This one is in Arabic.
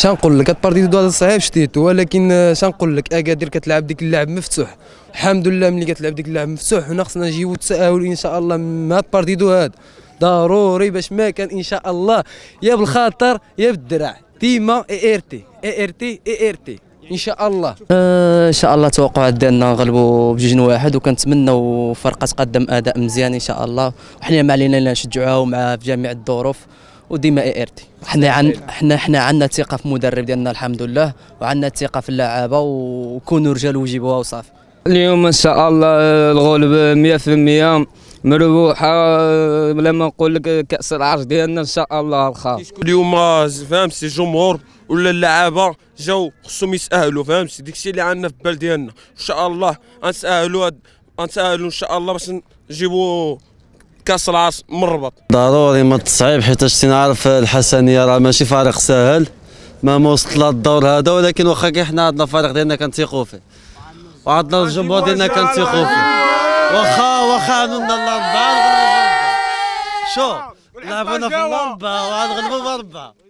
شنقول لك البارتي دو صعيب شتيتو ولكن شنقول لك اكادير كتلعب ديك اللاعب مفتوح الحمد لله ملي كتلعب ديك اللاعب مفتوح هنا خصنا نجيبو التاهل ان شاء الله مع البارتي دو هذا ضروري باش ما كان ان شاء الله يا بالخاطر يا بالدرع ديما اي ار تي اي ار تي اي ار تي ان شاء الله آه ان شاء الله التوقعات ديالنا نغلبوا بجوج واحد وكنتمناو فرقه تقدم اداء مزيان ان شاء الله وحنا ما علينا الا نشجعوها ومع في جميع الظروف وديما اي ار تي حنا عن حنا حنا عندنا ثقه في المدرب ديالنا الحمد لله وعندنا ثقه في اللعابه وكونوا رجال وجيبوها وصافي اليوم ان شاء الله الغلب 100% مربوحه بلا ما نقول لك كاس العرش ديالنا ان شاء الله الخاص اليوم فهمت سي جمهور ولا اللعابه جاو خصهم فهمت ديك داكشي اللي عندنا في البال ديالنا ان شاء الله غنسالوا غنسالوا ان شاء الله باش نجيبوا كاس العاص مربط ضروري ما تصعيب حيت تنعرف الحسنيه راه ماشي فريق سهل ما وصلت للدور هذا ولكن واخا كي حنا عندنا الفريق ديالنا كنتيقوا فيه وعندنا الجمهور ديالنا كنتيقوا فيه واخا واخا عندنا اللمبه شو لعبونا في اللمبه وغنغلبوا في